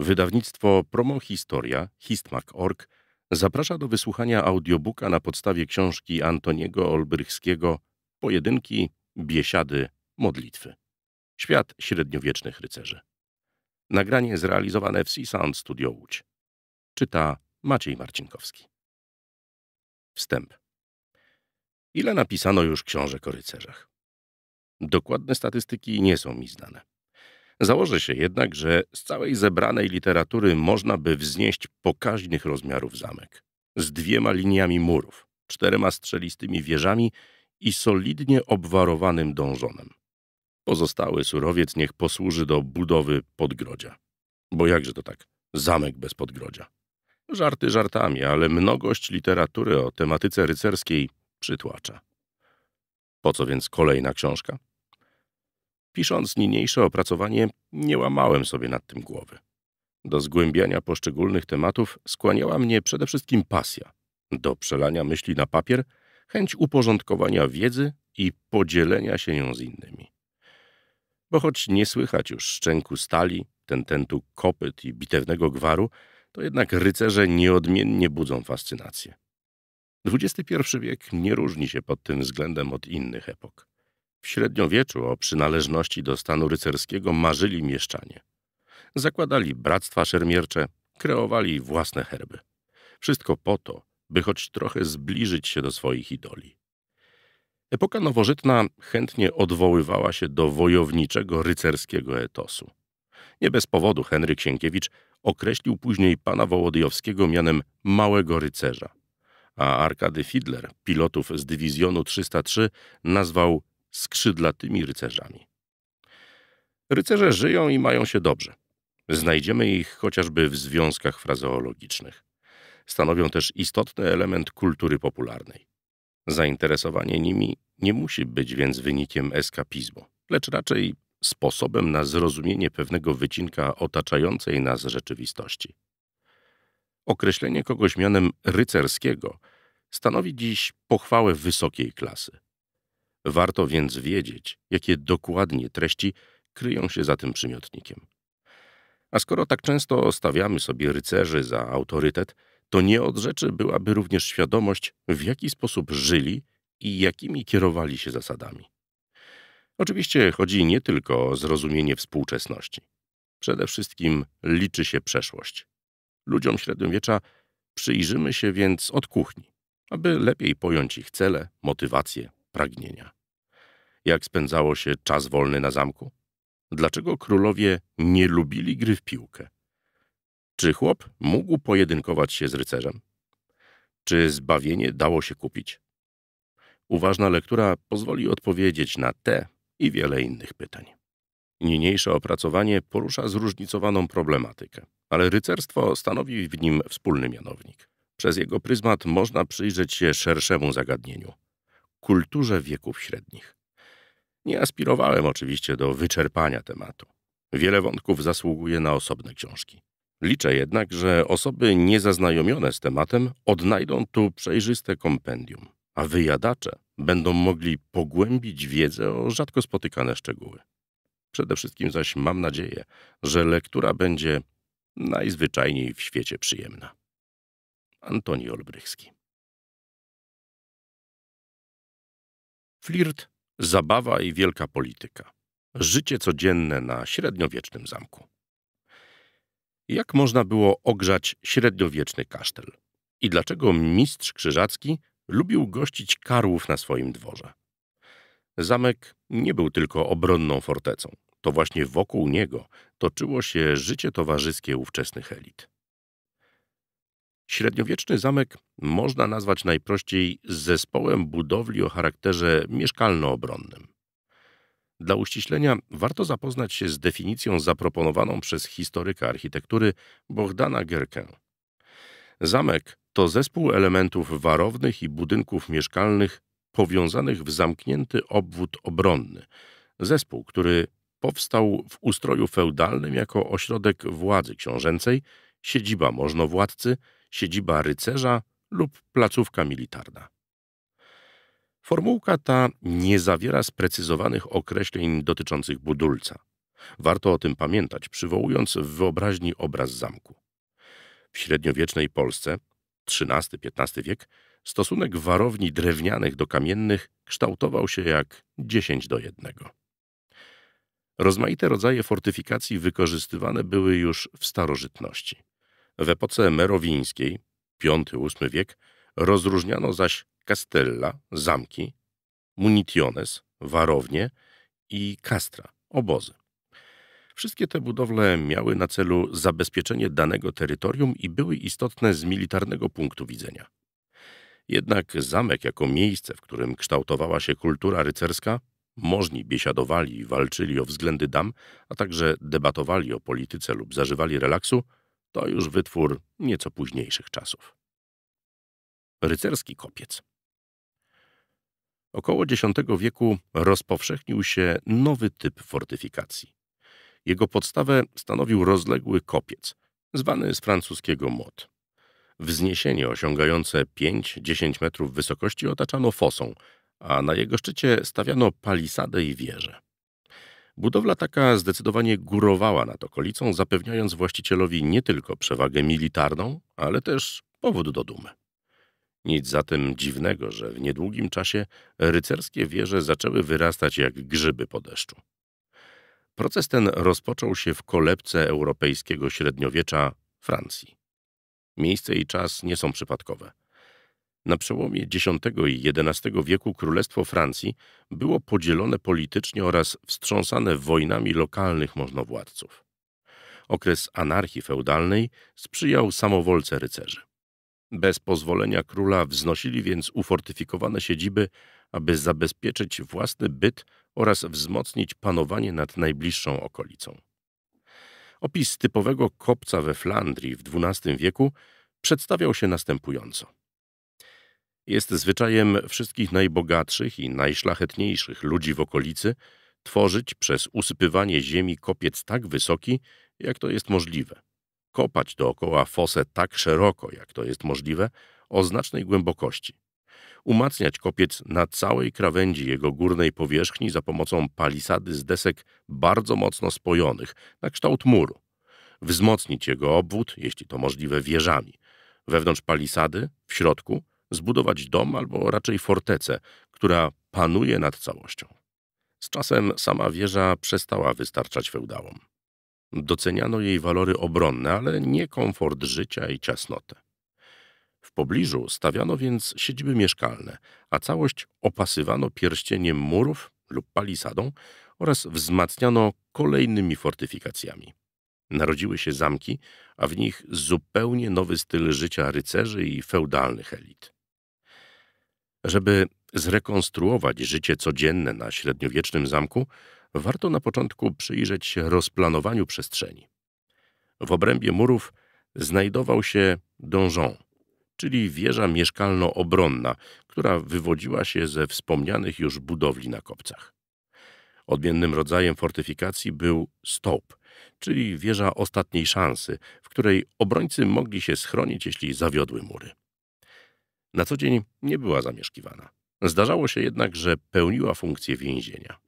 Wydawnictwo Promohistoria, histmak.org, zaprasza do wysłuchania audiobooka na podstawie książki Antoniego Olbrychskiego Pojedynki, biesiady, modlitwy. Świat średniowiecznych rycerzy. Nagranie zrealizowane w Sea Sound Studio Łódź. Czyta Maciej Marcinkowski. Wstęp. Ile napisano już książek o rycerzach? Dokładne statystyki nie są mi znane. Założę się jednak, że z całej zebranej literatury można by wznieść pokaźnych rozmiarów zamek. Z dwiema liniami murów, czterema strzelistymi wieżami i solidnie obwarowanym dążonem. Pozostały surowiec niech posłuży do budowy podgrodzia. Bo jakże to tak, zamek bez podgrodzia. Żarty żartami, ale mnogość literatury o tematyce rycerskiej przytłacza. Po co więc kolejna książka? Pisząc niniejsze opracowanie, nie łamałem sobie nad tym głowy. Do zgłębiania poszczególnych tematów skłaniała mnie przede wszystkim pasja. Do przelania myśli na papier, chęć uporządkowania wiedzy i podzielenia się nią z innymi. Bo choć nie słychać już szczęku stali, tententu kopyt i bitewnego gwaru, to jednak rycerze nieodmiennie budzą fascynację. XXI wiek nie różni się pod tym względem od innych epok. W średniowieczu o przynależności do stanu rycerskiego marzyli mieszczanie. Zakładali bractwa szermiercze, kreowali własne herby. Wszystko po to, by choć trochę zbliżyć się do swoich idoli. Epoka nowożytna chętnie odwoływała się do wojowniczego rycerskiego etosu. Nie bez powodu Henryk Sienkiewicz określił później pana Wołodyjowskiego mianem małego rycerza, a Arkady Fidler, pilotów z dywizjonu 303, nazwał skrzydlatymi rycerzami. Rycerze żyją i mają się dobrze. Znajdziemy ich chociażby w związkach frazeologicznych. Stanowią też istotny element kultury popularnej. Zainteresowanie nimi nie musi być więc wynikiem eskapizmu, lecz raczej sposobem na zrozumienie pewnego wycinka otaczającej nas rzeczywistości. Określenie kogoś mianem rycerskiego stanowi dziś pochwałę wysokiej klasy. Warto więc wiedzieć, jakie dokładnie treści kryją się za tym przymiotnikiem. A skoro tak często stawiamy sobie rycerzy za autorytet, to nie od rzeczy byłaby również świadomość, w jaki sposób żyli i jakimi kierowali się zasadami. Oczywiście chodzi nie tylko o zrozumienie współczesności. Przede wszystkim liczy się przeszłość. Ludziom średniowiecza przyjrzymy się więc od kuchni, aby lepiej pojąć ich cele, motywacje, pragnienia jak spędzało się czas wolny na zamku? Dlaczego królowie nie lubili gry w piłkę? Czy chłop mógł pojedynkować się z rycerzem? Czy zbawienie dało się kupić? Uważna lektura pozwoli odpowiedzieć na te i wiele innych pytań. Niniejsze opracowanie porusza zróżnicowaną problematykę, ale rycerstwo stanowi w nim wspólny mianownik. Przez jego pryzmat można przyjrzeć się szerszemu zagadnieniu – kulturze wieków średnich. Nie aspirowałem oczywiście do wyczerpania tematu. Wiele wątków zasługuje na osobne książki. Liczę jednak, że osoby niezaznajomione z tematem odnajdą tu przejrzyste kompendium, a wyjadacze będą mogli pogłębić wiedzę o rzadko spotykane szczegóły. Przede wszystkim zaś mam nadzieję, że lektura będzie najzwyczajniej w świecie przyjemna. Antoni Olbrychski Flirt Zabawa i wielka polityka. Życie codzienne na średniowiecznym zamku. Jak można było ogrzać średniowieczny kasztel? I dlaczego mistrz Krzyżacki lubił gościć karłów na swoim dworze? Zamek nie był tylko obronną fortecą. To właśnie wokół niego toczyło się życie towarzyskie ówczesnych elit. Średniowieczny zamek można nazwać najprościej zespołem budowli o charakterze mieszkalno-obronnym. Dla uściślenia warto zapoznać się z definicją zaproponowaną przez historyka architektury Bogdana Gierkę. Zamek to zespół elementów warownych i budynków mieszkalnych powiązanych w zamknięty obwód obronny. Zespół, który powstał w ustroju feudalnym jako ośrodek władzy książęcej, siedziba możnowładcy, władcy siedziba rycerza lub placówka militarna. Formułka ta nie zawiera sprecyzowanych określeń dotyczących budulca. Warto o tym pamiętać, przywołując w wyobraźni obraz zamku. W średniowiecznej Polsce, XIII-XV wiek, stosunek warowni drewnianych do kamiennych kształtował się jak 10 do 1. Rozmaite rodzaje fortyfikacji wykorzystywane były już w starożytności. W epoce merowińskiej, V-VIII wiek, rozróżniano zaś castella, zamki, munitiones, warownie i castra, obozy. Wszystkie te budowle miały na celu zabezpieczenie danego terytorium i były istotne z militarnego punktu widzenia. Jednak zamek jako miejsce, w którym kształtowała się kultura rycerska, możni biesiadowali i walczyli o względy dam, a także debatowali o polityce lub zażywali relaksu, to już wytwór nieco późniejszych czasów. Rycerski kopiec. Około X wieku rozpowszechnił się nowy typ fortyfikacji. Jego podstawę stanowił rozległy kopiec, zwany z francuskiego mot. Wzniesienie osiągające 5-10 metrów wysokości otaczano fosą, a na jego szczycie stawiano palisadę i wieże. Budowla taka zdecydowanie górowała nad okolicą, zapewniając właścicielowi nie tylko przewagę militarną, ale też powód do dumy. Nic zatem dziwnego, że w niedługim czasie rycerskie wieże zaczęły wyrastać jak grzyby po deszczu. Proces ten rozpoczął się w kolebce europejskiego średniowiecza Francji. Miejsce i czas nie są przypadkowe. Na przełomie X i XI wieku Królestwo Francji było podzielone politycznie oraz wstrząsane wojnami lokalnych możnowładców. Okres anarchii feudalnej sprzyjał samowolce rycerzy. Bez pozwolenia króla wznosili więc ufortyfikowane siedziby, aby zabezpieczyć własny byt oraz wzmocnić panowanie nad najbliższą okolicą. Opis typowego kopca we Flandrii w XII wieku przedstawiał się następująco. Jest zwyczajem wszystkich najbogatszych i najszlachetniejszych ludzi w okolicy tworzyć przez usypywanie ziemi kopiec tak wysoki, jak to jest możliwe. Kopać dookoła fosę tak szeroko, jak to jest możliwe, o znacznej głębokości. Umacniać kopiec na całej krawędzi jego górnej powierzchni za pomocą palisady z desek bardzo mocno spojonych, na kształt muru. Wzmocnić jego obwód, jeśli to możliwe, wieżami. Wewnątrz palisady, w środku, zbudować dom albo raczej fortecę, która panuje nad całością. Z czasem sama wieża przestała wystarczać feudałom. Doceniano jej walory obronne, ale nie komfort życia i ciasnotę. W pobliżu stawiano więc siedziby mieszkalne, a całość opasywano pierścieniem murów lub palisadą oraz wzmacniano kolejnymi fortyfikacjami. Narodziły się zamki, a w nich zupełnie nowy styl życia rycerzy i feudalnych elit. Żeby zrekonstruować życie codzienne na średniowiecznym zamku, warto na początku przyjrzeć się rozplanowaniu przestrzeni. W obrębie murów znajdował się donjon, czyli wieża mieszkalno-obronna, która wywodziła się ze wspomnianych już budowli na kopcach. Odmiennym rodzajem fortyfikacji był stop, czyli wieża ostatniej szansy, w której obrońcy mogli się schronić, jeśli zawiodły mury. Na co dzień nie była zamieszkiwana. Zdarzało się jednak, że pełniła funkcję więzienia.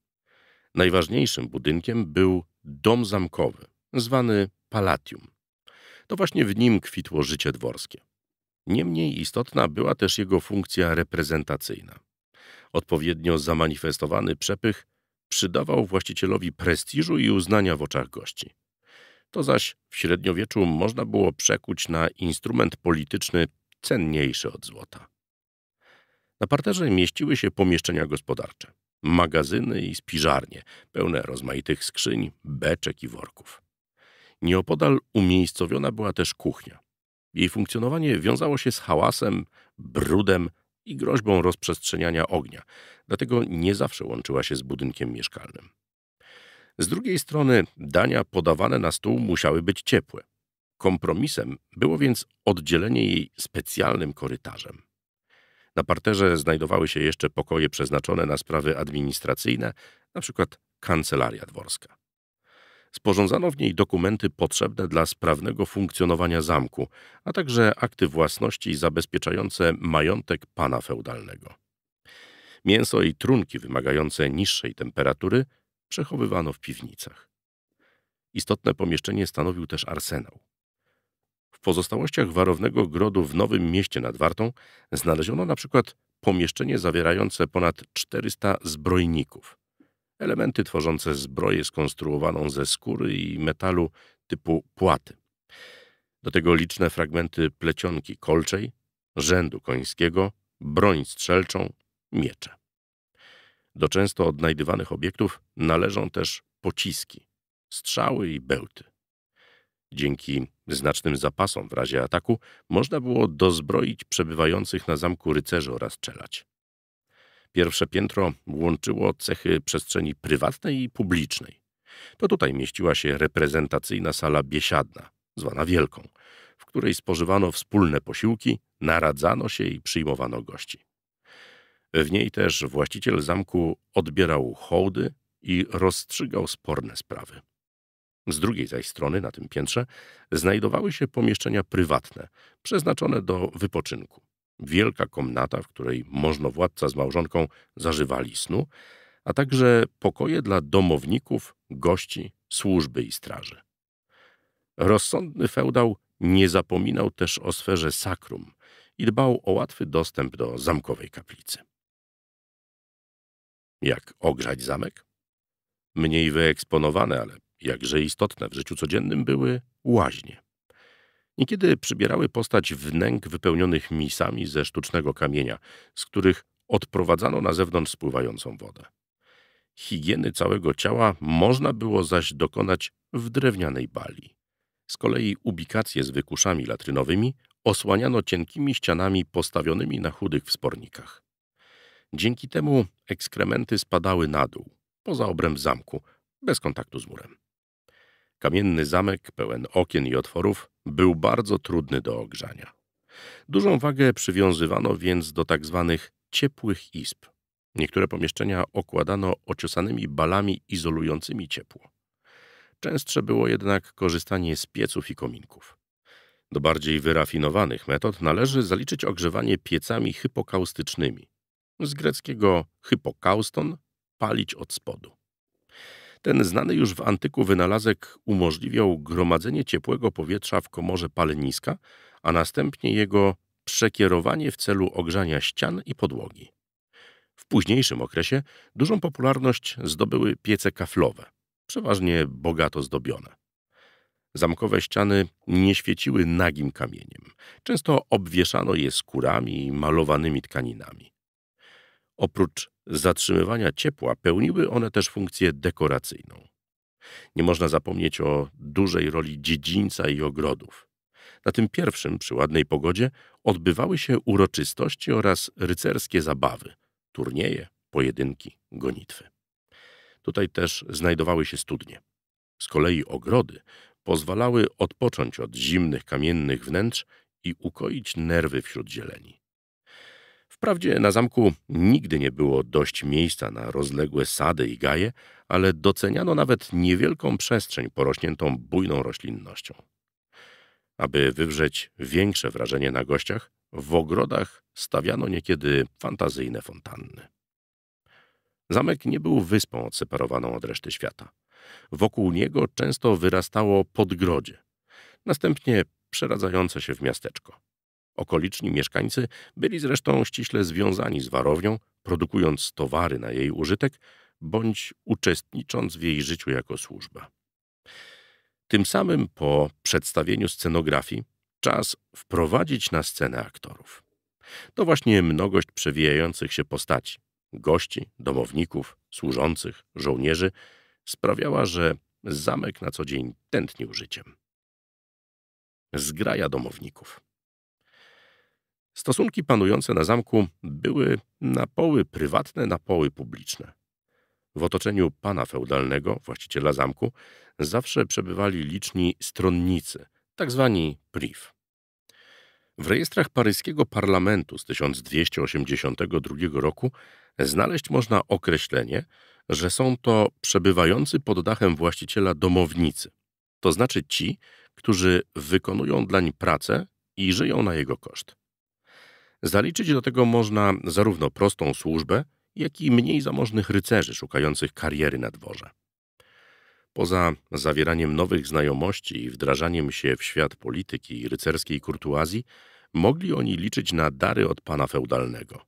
Najważniejszym budynkiem był dom zamkowy, zwany Palatium. To właśnie w nim kwitło życie dworskie. Niemniej istotna była też jego funkcja reprezentacyjna. Odpowiednio zamanifestowany przepych przydawał właścicielowi prestiżu i uznania w oczach gości. To zaś w średniowieczu można było przekuć na instrument polityczny cenniejsze od złota. Na parterze mieściły się pomieszczenia gospodarcze, magazyny i spiżarnie, pełne rozmaitych skrzyń, beczek i worków. Nieopodal umiejscowiona była też kuchnia. Jej funkcjonowanie wiązało się z hałasem, brudem i groźbą rozprzestrzeniania ognia, dlatego nie zawsze łączyła się z budynkiem mieszkalnym. Z drugiej strony dania podawane na stół musiały być ciepłe, Kompromisem było więc oddzielenie jej specjalnym korytarzem. Na parterze znajdowały się jeszcze pokoje przeznaczone na sprawy administracyjne, np. kancelaria dworska. Sporządzano w niej dokumenty potrzebne dla sprawnego funkcjonowania zamku, a także akty własności zabezpieczające majątek pana feudalnego. Mięso i trunki wymagające niższej temperatury przechowywano w piwnicach. Istotne pomieszczenie stanowił też arsenał. W pozostałościach warownego grodu w Nowym Mieście nad Wartą znaleziono na przykład pomieszczenie zawierające ponad 400 zbrojników. Elementy tworzące zbroję skonstruowaną ze skóry i metalu typu płaty. Do tego liczne fragmenty plecionki kolczej, rzędu końskiego, broń strzelczą, miecze. Do często odnajdywanych obiektów należą też pociski, strzały i bełty. Dzięki znacznym zapasom w razie ataku można było dozbroić przebywających na zamku rycerzy oraz czelać. Pierwsze piętro łączyło cechy przestrzeni prywatnej i publicznej. To tutaj mieściła się reprezentacyjna sala biesiadna, zwana Wielką, w której spożywano wspólne posiłki, naradzano się i przyjmowano gości. W niej też właściciel zamku odbierał hołdy i rozstrzygał sporne sprawy. Z drugiej zaś strony, na tym piętrze, znajdowały się pomieszczenia prywatne, przeznaczone do wypoczynku. Wielka komnata, w której można władca z małżonką zażywali snu, a także pokoje dla domowników, gości, służby i straży. Rozsądny feudał nie zapominał też o sferze sakrum i dbał o łatwy dostęp do zamkowej kaplicy. Jak ogrzać zamek? Mniej wyeksponowane, ale Jakże istotne w życiu codziennym były łaźnie. Niekiedy przybierały postać wnęk wypełnionych misami ze sztucznego kamienia, z których odprowadzano na zewnątrz spływającą wodę. Higieny całego ciała można było zaś dokonać w drewnianej bali. Z kolei ubikacje z wykuszami latrynowymi osłaniano cienkimi ścianami postawionymi na chudych wspornikach. Dzięki temu ekskrementy spadały na dół, poza obręb zamku, bez kontaktu z murem. Kamienny zamek, pełen okien i otworów, był bardzo trudny do ogrzania. Dużą wagę przywiązywano więc do tak zwanych ciepłych izb. Niektóre pomieszczenia okładano ociosanymi balami izolującymi ciepło. Częstsze było jednak korzystanie z pieców i kominków. Do bardziej wyrafinowanych metod należy zaliczyć ogrzewanie piecami hypokaustycznymi. Z greckiego hypokauston – palić od spodu. Ten znany już w antyku wynalazek umożliwiał gromadzenie ciepłego powietrza w komorze paleniska, a następnie jego przekierowanie w celu ogrzania ścian i podłogi. W późniejszym okresie dużą popularność zdobyły piece kaflowe, przeważnie bogato zdobione. Zamkowe ściany nie świeciły nagim kamieniem. Często obwieszano je skórami i malowanymi tkaninami. Oprócz zatrzymywania ciepła pełniły one też funkcję dekoracyjną. Nie można zapomnieć o dużej roli dziedzińca i ogrodów. Na tym pierwszym, przy ładnej pogodzie, odbywały się uroczystości oraz rycerskie zabawy, turnieje, pojedynki, gonitwy. Tutaj też znajdowały się studnie. Z kolei ogrody pozwalały odpocząć od zimnych kamiennych wnętrz i ukoić nerwy wśród zieleni. Wprawdzie na zamku nigdy nie było dość miejsca na rozległe sady i gaje, ale doceniano nawet niewielką przestrzeń porośniętą bujną roślinnością. Aby wywrzeć większe wrażenie na gościach, w ogrodach stawiano niekiedy fantazyjne fontanny. Zamek nie był wyspą odseparowaną od reszty świata. Wokół niego często wyrastało podgrodzie, następnie przeradzające się w miasteczko. Okoliczni mieszkańcy byli zresztą ściśle związani z warownią, produkując towary na jej użytek bądź uczestnicząc w jej życiu jako służba. Tym samym po przedstawieniu scenografii czas wprowadzić na scenę aktorów. To właśnie mnogość przewijających się postaci, gości, domowników, służących, żołnierzy sprawiała, że zamek na co dzień tętnił życiem. Zgraja domowników. Stosunki panujące na zamku były na poły prywatne, na poły publiczne. W otoczeniu pana feudalnego, właściciela zamku, zawsze przebywali liczni stronnicy, tak zwani priv. W rejestrach paryskiego parlamentu z 1282 roku znaleźć można określenie, że są to przebywający pod dachem właściciela domownicy, to znaczy ci, którzy wykonują dlań pracę i żyją na jego koszt. Zaliczyć do tego można zarówno prostą służbę, jak i mniej zamożnych rycerzy szukających kariery na dworze. Poza zawieraniem nowych znajomości i wdrażaniem się w świat polityki i rycerskiej kurtuazji, mogli oni liczyć na dary od pana feudalnego.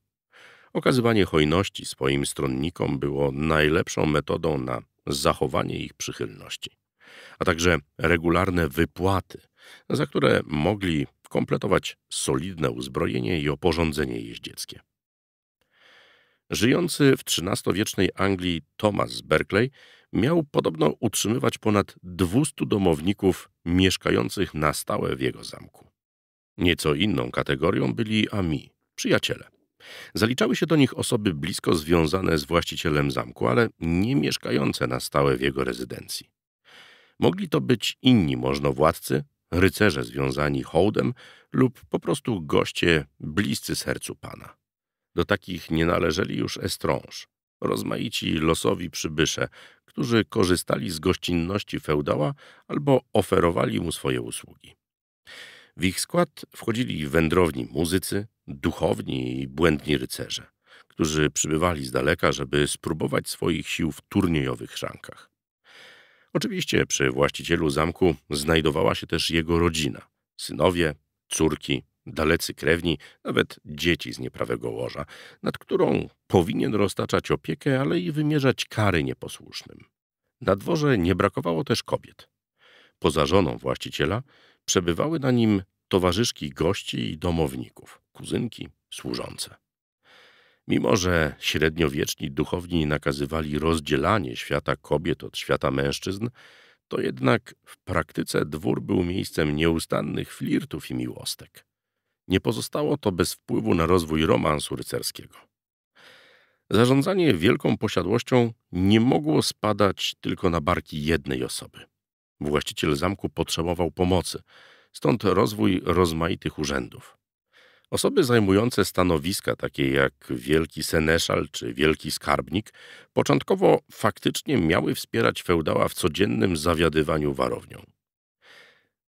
Okazywanie hojności swoim stronnikom było najlepszą metodą na zachowanie ich przychylności, a także regularne wypłaty, za które mogli kompletować solidne uzbrojenie i oporządzenie jeździeckie. Żyjący w XIII-wiecznej Anglii Thomas Berkeley miał podobno utrzymywać ponad 200 domowników mieszkających na stałe w jego zamku. Nieco inną kategorią byli ami, przyjaciele. Zaliczały się do nich osoby blisko związane z właścicielem zamku, ale nie mieszkające na stałe w jego rezydencji. Mogli to być inni możnowładcy, rycerze związani hołdem lub po prostu goście bliscy sercu pana. Do takich nie należeli już estrąż, rozmaici losowi przybysze, którzy korzystali z gościnności feudała albo oferowali mu swoje usługi. W ich skład wchodzili wędrowni muzycy, duchowni i błędni rycerze, którzy przybywali z daleka, żeby spróbować swoich sił w turniejowych szankach. Oczywiście przy właścicielu zamku znajdowała się też jego rodzina. Synowie, córki, dalecy krewni, nawet dzieci z nieprawego łoża, nad którą powinien roztaczać opiekę, ale i wymierzać kary nieposłusznym. Na dworze nie brakowało też kobiet. Poza żoną właściciela przebywały na nim towarzyszki gości i domowników, kuzynki, służące. Mimo, że średniowieczni duchowni nakazywali rozdzielanie świata kobiet od świata mężczyzn, to jednak w praktyce dwór był miejscem nieustannych flirtów i miłostek. Nie pozostało to bez wpływu na rozwój romansu rycerskiego. Zarządzanie wielką posiadłością nie mogło spadać tylko na barki jednej osoby. Właściciel zamku potrzebował pomocy, stąd rozwój rozmaitych urzędów. Osoby zajmujące stanowiska takie jak wielki seneszal czy wielki skarbnik początkowo faktycznie miały wspierać feudała w codziennym zawiadywaniu warownią.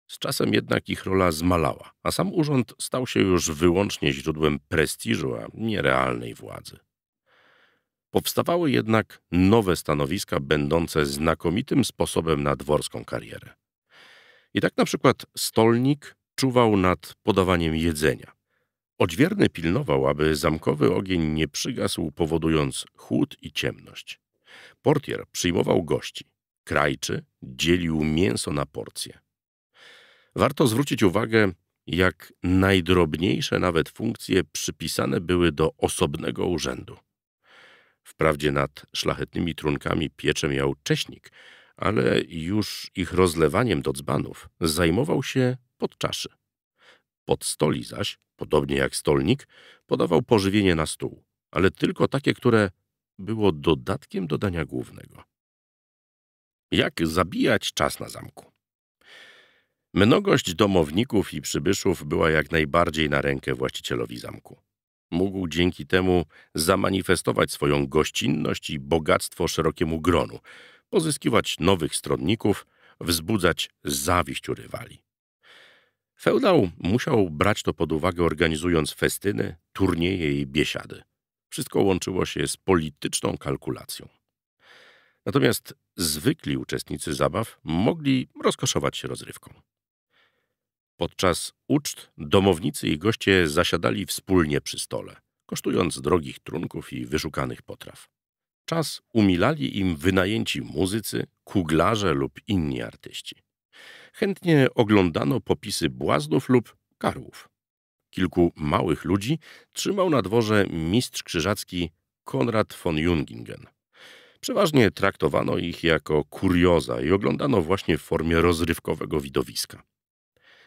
Z czasem jednak ich rola zmalała, a sam urząd stał się już wyłącznie źródłem prestiżu, a nie realnej władzy. Powstawały jednak nowe stanowiska będące znakomitym sposobem na dworską karierę. I tak na przykład stolnik czuwał nad podawaniem jedzenia, Odźwierny pilnował, aby zamkowy ogień nie przygasł, powodując chłód i ciemność. Portier przyjmował gości. Krajczy dzielił mięso na porcje. Warto zwrócić uwagę, jak najdrobniejsze nawet funkcje przypisane były do osobnego urzędu. Wprawdzie nad szlachetnymi trunkami piecze miał cześnik, ale już ich rozlewaniem do dzbanów zajmował się podczaszy. Pod stoli zaś podobnie jak stolnik, podawał pożywienie na stół, ale tylko takie, które było dodatkiem do dania głównego. Jak zabijać czas na zamku? Mnogość domowników i przybyszów była jak najbardziej na rękę właścicielowi zamku. Mógł dzięki temu zamanifestować swoją gościnność i bogactwo szerokiemu gronu, pozyskiwać nowych stronników, wzbudzać zawiść u rywali. Feudał musiał brać to pod uwagę, organizując festyny, turnieje i biesiady. Wszystko łączyło się z polityczną kalkulacją. Natomiast zwykli uczestnicy zabaw mogli rozkoszować się rozrywką. Podczas uczt domownicy i goście zasiadali wspólnie przy stole, kosztując drogich trunków i wyszukanych potraw. Czas umilali im wynajęci muzycy, kuglarze lub inni artyści. Chętnie oglądano popisy błaznów lub karłów. Kilku małych ludzi trzymał na dworze mistrz krzyżacki Konrad von Jungingen. Przeważnie traktowano ich jako kurioza i oglądano właśnie w formie rozrywkowego widowiska.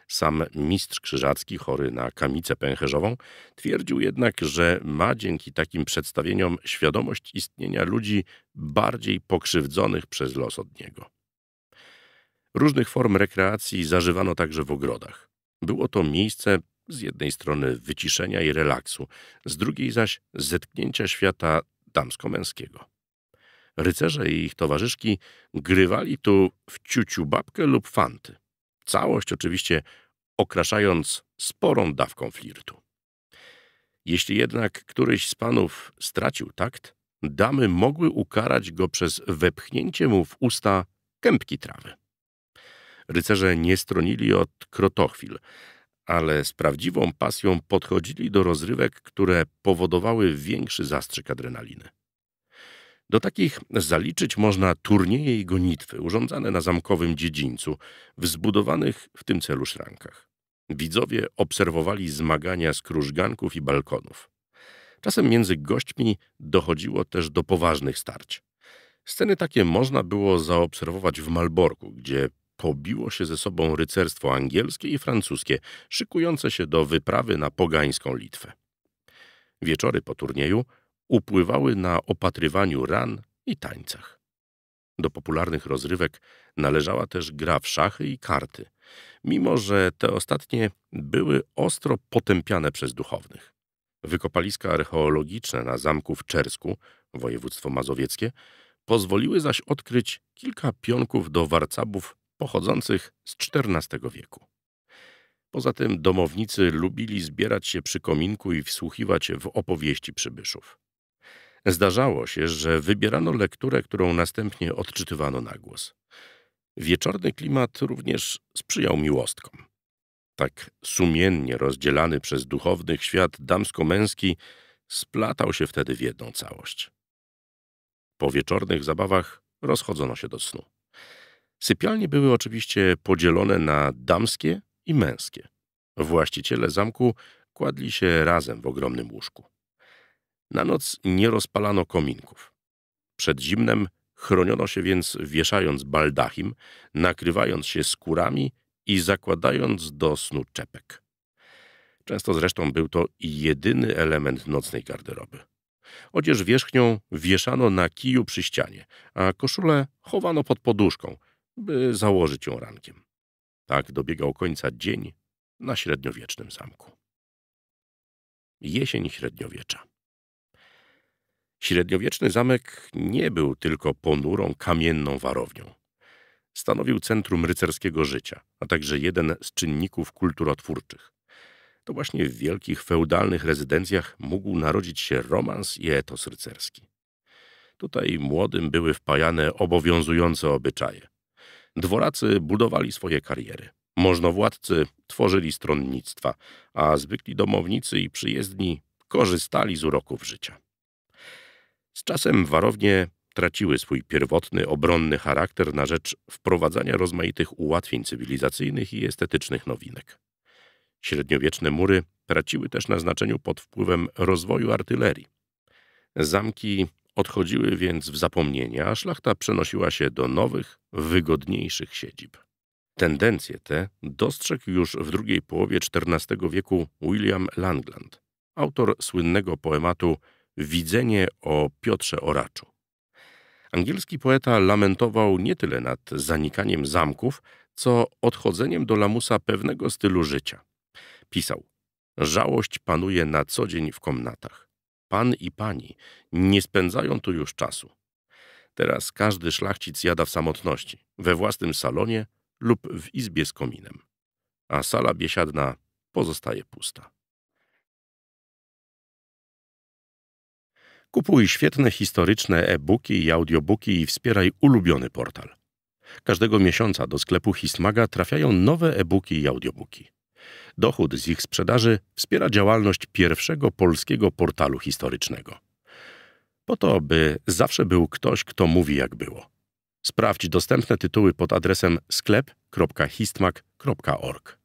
Sam mistrz krzyżacki, chory na kamicę pęcherzową, twierdził jednak, że ma dzięki takim przedstawieniom świadomość istnienia ludzi bardziej pokrzywdzonych przez los od niego. Różnych form rekreacji zażywano także w ogrodach. Było to miejsce z jednej strony wyciszenia i relaksu, z drugiej zaś zetknięcia świata damsko-męskiego. Rycerze i ich towarzyszki grywali tu w ciuciu babkę lub fanty. Całość oczywiście okraszając sporą dawką flirtu. Jeśli jednak któryś z panów stracił takt, damy mogły ukarać go przez wepchnięcie mu w usta kępki trawy. Rycerze nie stronili od krotochwil, ale z prawdziwą pasją podchodzili do rozrywek, które powodowały większy zastrzyk adrenaliny. Do takich zaliczyć można turnieje i gonitwy urządzane na zamkowym dziedzińcu, w zbudowanych w tym celu szrankach. Widzowie obserwowali zmagania z krużganków i balkonów. Czasem między gośćmi dochodziło też do poważnych starć. Sceny takie można było zaobserwować w Malborku, gdzie pobiło się ze sobą rycerstwo angielskie i francuskie, szykujące się do wyprawy na pogańską Litwę. Wieczory po turnieju upływały na opatrywaniu ran i tańcach. Do popularnych rozrywek należała też gra w szachy i karty, mimo że te ostatnie były ostro potępiane przez duchownych. Wykopaliska archeologiczne na zamku w Czersku, województwo mazowieckie, pozwoliły zaś odkryć kilka pionków do warcabów pochodzących z XIV wieku. Poza tym domownicy lubili zbierać się przy kominku i wsłuchiwać w opowieści przybyszów. Zdarzało się, że wybierano lekturę, którą następnie odczytywano na głos. Wieczorny klimat również sprzyjał miłostkom. Tak sumiennie rozdzielany przez duchownych świat damsko-męski splatał się wtedy w jedną całość. Po wieczornych zabawach rozchodzono się do snu. Sypialnie były oczywiście podzielone na damskie i męskie. Właściciele zamku kładli się razem w ogromnym łóżku. Na noc nie rozpalano kominków. Przed zimnem chroniono się więc wieszając baldachim, nakrywając się skórami i zakładając do snu czepek. Często zresztą był to jedyny element nocnej garderoby. Odzież wierzchnią wieszano na kiju przy ścianie, a koszulę chowano pod poduszką, by założyć ją rankiem. Tak dobiegał końca dzień na średniowiecznym zamku. Jesień średniowiecza. Średniowieczny zamek nie był tylko ponurą, kamienną warownią. Stanowił centrum rycerskiego życia, a także jeden z czynników kulturotwórczych. To właśnie w wielkich feudalnych rezydencjach mógł narodzić się romans i etos rycerski. Tutaj młodym były wpajane obowiązujące obyczaje – Dworacy budowali swoje kariery. Możnowładcy tworzyli stronnictwa, a zwykli domownicy i przyjezdni korzystali z uroków życia. Z czasem warownie traciły swój pierwotny, obronny charakter na rzecz wprowadzania rozmaitych ułatwień cywilizacyjnych i estetycznych nowinek. Średniowieczne mury traciły też na znaczeniu pod wpływem rozwoju artylerii. Zamki Odchodziły więc w zapomnienia, a szlachta przenosiła się do nowych, wygodniejszych siedzib. Tendencje te dostrzegł już w drugiej połowie XIV wieku William Langland, autor słynnego poematu Widzenie o Piotrze Oraczu. Angielski poeta lamentował nie tyle nad zanikaniem zamków, co odchodzeniem do lamusa pewnego stylu życia. Pisał, żałość panuje na co dzień w komnatach. Pan i pani nie spędzają tu już czasu. Teraz każdy szlachcic jada w samotności, we własnym salonie lub w izbie z kominem. A sala biesiadna pozostaje pusta. Kupuj świetne historyczne e-booki i audiobooki i wspieraj ulubiony portal. Każdego miesiąca do sklepu Histmaga trafiają nowe e-booki i audiobooki. Dochód z ich sprzedaży wspiera działalność pierwszego polskiego portalu historycznego. Po to, by zawsze był ktoś, kto mówi jak było. Sprawdź dostępne tytuły pod adresem sklep.histmak.org.